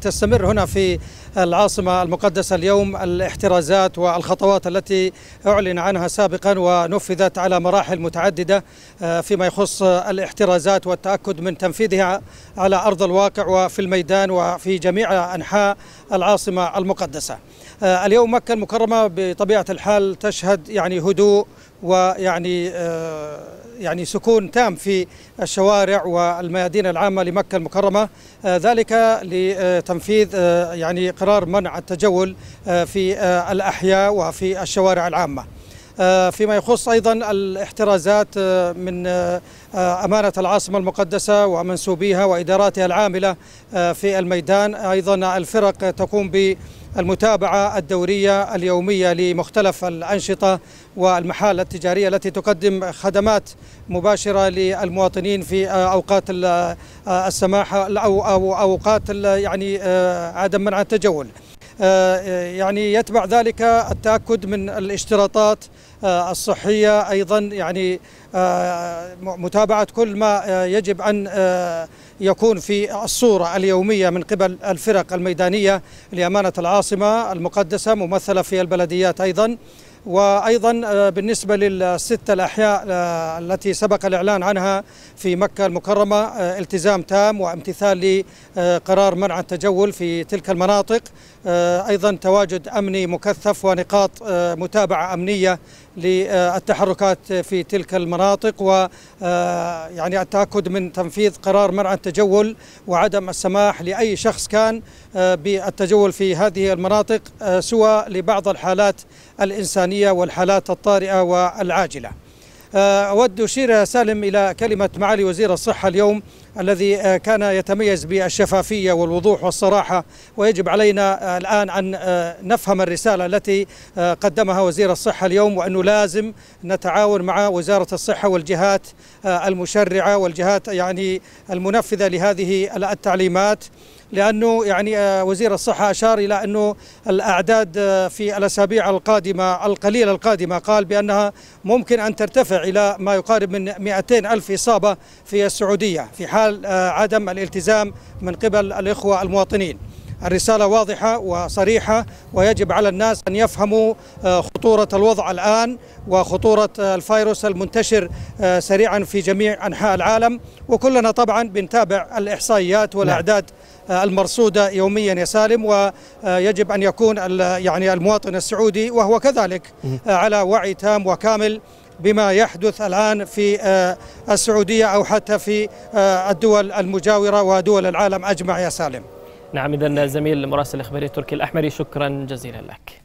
تستمر هنا في العاصمة المقدسة اليوم الاحترازات والخطوات التي أعلن عنها سابقا ونفذت على مراحل متعددة آه، فيما يخص الاحترازات والتأكد من تنفيذها على أرض الواقع وفي الميدان وفي جميع أنحاء العاصمة المقدسة آه، اليوم مكة المكرمة بطبيعة الحال تشهد يعني هدوء ويعني آه، يعني سكون تام في الشوارع والميادين العامة لمكة المكرمة آه، ذلك لتنفيذ آه، يعني قرار منع التجول آه، في الأحياء وفي الشوارع العامة آه، فيما يخص أيضا الاحترازات آه، من آه، أمانة العاصمة المقدسة ومنسوبيها وإداراتها العاملة في الميدان أيضا الفرق تقوم ب المتابعة الدورية اليومية لمختلف الأنشطة والمحال التجارية التي تقدم خدمات مباشرة للمواطنين في أوقات السماحة أو أوقات يعني عدم منع التجول آه، آه، يعني يتبع ذلك التأكد من الاشتراطات آه، الصحية أيضا يعني متابعة كل ما يجب أن يكون في الصورة اليومية من قبل الفرق الميدانية لأمانة العاصمة المقدسة ممثلة في البلديات أيضا وأيضا آه، بالنسبة للستة الأحياء آه، التي سبق الإعلان عنها في مكة المكرمة آه، التزام تام وامتثال لقرار منع التجول في تلك المناطق أيضا تواجد أمني مكثف ونقاط متابعة أمنية للتحركات في تلك المناطق و آه، يعني التاكد من تنفيذ قرار منع التجول وعدم السماح لاي شخص كان آه، بالتجول في هذه المناطق آه، سوى لبعض الحالات الانسانيه والحالات الطارئه والعاجله آه، أود أشير سالم إلى كلمة معالي وزير الصحة اليوم الذي آه، كان يتميز بالشفافية والوضوح والصراحة ويجب علينا آه، الآن أن نفهم الرسالة التي قدمها وزير الصحة اليوم وأنه لازم نتعاون مع وزارة الصحة والجهات المشرعة والجهات يعني المنفذة لهذه التعليمات لأنه يعني آه، وزير الصحة أشار إلى أنه الأعداد آه، في الأسابيع القادمة القليلة القادمة قال بأنها ممكن أن ترتفع إلى ما يقارب من 200 ألف إصابة في السعودية في حال آه، عدم الالتزام من قبل الإخوة المواطنين الرسالة واضحة وصريحة ويجب على الناس أن يفهموا خطورة الوضع الآن وخطورة الفيروس المنتشر سريعا في جميع أنحاء العالم وكلنا طبعا بنتابع الإحصائيات نعم. والأعداد المرصودة يوميا يا سالم ويجب أن يكون يعني المواطن السعودي وهو كذلك على وعي تام وكامل بما يحدث الآن في آه، السعودية أو حتى في آه، الدول المجاورة ودول العالم أجمع يا سالم نعم إذا زميل المراسل الإخباري التركي الأحمري شكرا جزيلا لك